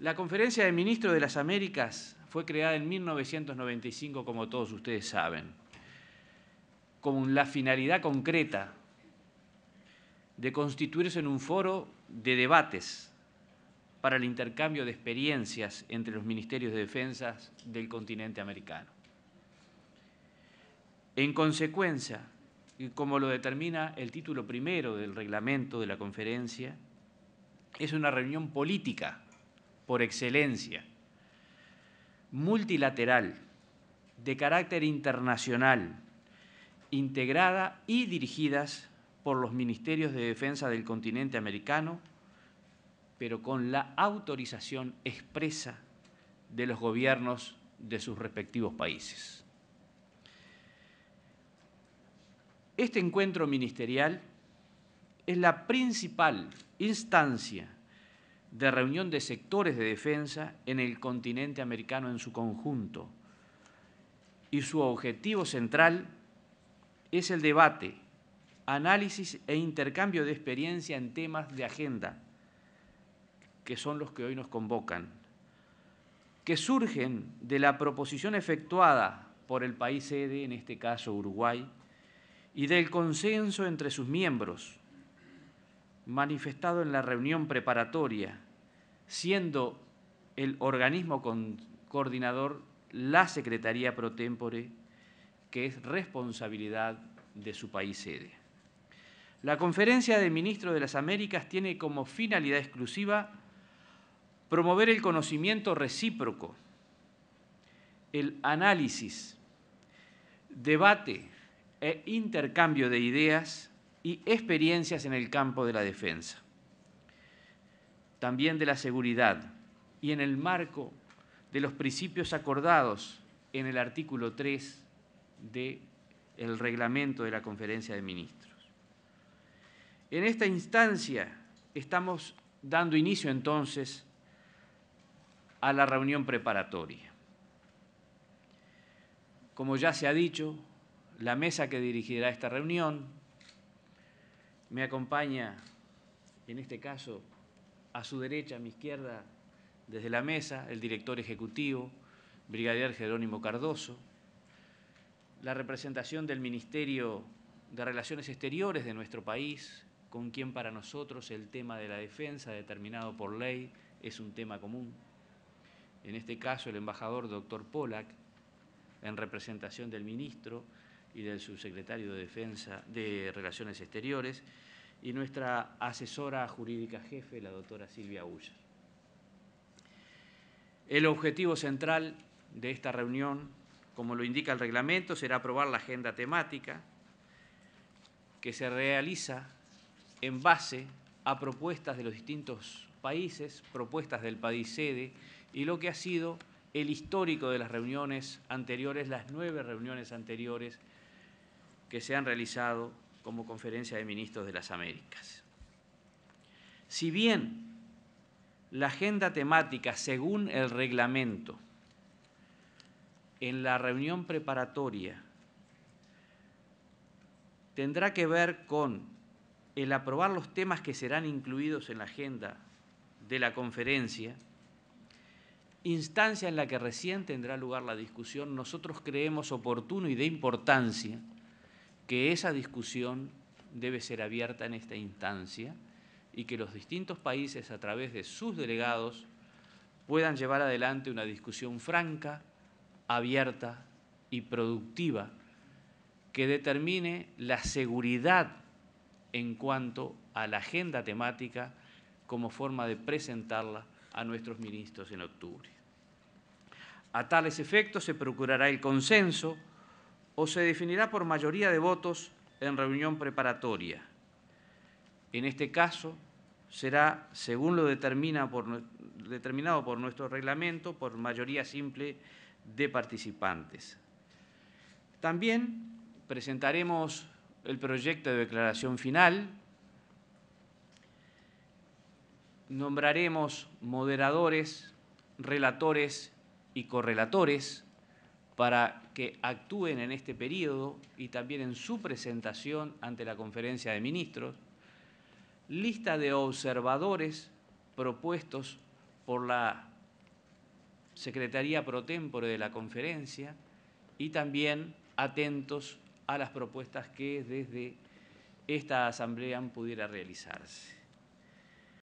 La Conferencia de Ministros de las Américas fue creada en 1995, como todos ustedes saben, con la finalidad concreta de constituirse en un foro de debates para el intercambio de experiencias entre los ministerios de defensa del continente americano. En consecuencia, y como lo determina el título primero del reglamento de la conferencia, es una reunión política por excelencia, multilateral, de carácter internacional, integrada y dirigidas por los ministerios de defensa del continente americano, pero con la autorización expresa de los gobiernos de sus respectivos países. Este encuentro ministerial es la principal instancia de reunión de sectores de defensa en el continente americano en su conjunto. Y su objetivo central es el debate, análisis e intercambio de experiencia en temas de agenda, que son los que hoy nos convocan, que surgen de la proposición efectuada por el país sede, en este caso Uruguay, y del consenso entre sus miembros manifestado en la reunión preparatoria, siendo el organismo coordinador la Secretaría Pro Tempore, que es responsabilidad de su país sede. La Conferencia de Ministros de las Américas tiene como finalidad exclusiva promover el conocimiento recíproco, el análisis, debate e intercambio de ideas y experiencias en el campo de la defensa, también de la seguridad y en el marco de los principios acordados en el artículo 3 del reglamento de la Conferencia de Ministros. En esta instancia estamos dando inicio entonces a la reunión preparatoria. Como ya se ha dicho, la mesa que dirigirá esta reunión me acompaña, en este caso, a su derecha, a mi izquierda, desde la mesa, el director ejecutivo, brigadier Jerónimo Cardoso, la representación del Ministerio de Relaciones Exteriores de nuestro país, con quien para nosotros el tema de la defensa determinado por ley es un tema común. En este caso, el embajador doctor Polak, en representación del ministro, y del subsecretario de Defensa de Relaciones Exteriores y nuestra asesora jurídica jefe, la doctora Silvia Ulla. El objetivo central de esta reunión, como lo indica el reglamento, será aprobar la agenda temática que se realiza en base a propuestas de los distintos países, propuestas del país sede y lo que ha sido el histórico de las reuniones anteriores, las nueve reuniones anteriores que se han realizado como Conferencia de Ministros de las Américas. Si bien la agenda temática, según el reglamento, en la reunión preparatoria tendrá que ver con el aprobar los temas que serán incluidos en la agenda de la conferencia, instancia en la que recién tendrá lugar la discusión, nosotros creemos oportuno y de importancia que esa discusión debe ser abierta en esta instancia y que los distintos países a través de sus delegados puedan llevar adelante una discusión franca, abierta y productiva que determine la seguridad en cuanto a la agenda temática como forma de presentarla a nuestros ministros en octubre. A tales efectos se procurará el consenso, o se definirá por mayoría de votos en reunión preparatoria. En este caso, será, según lo determinado por nuestro reglamento, por mayoría simple de participantes. También presentaremos el proyecto de declaración final, nombraremos moderadores, relatores y correlatores, para que actúen en este periodo y también en su presentación ante la conferencia de ministros, lista de observadores propuestos por la Secretaría Pro Tempore de la conferencia y también atentos a las propuestas que desde esta asamblea pudiera realizarse.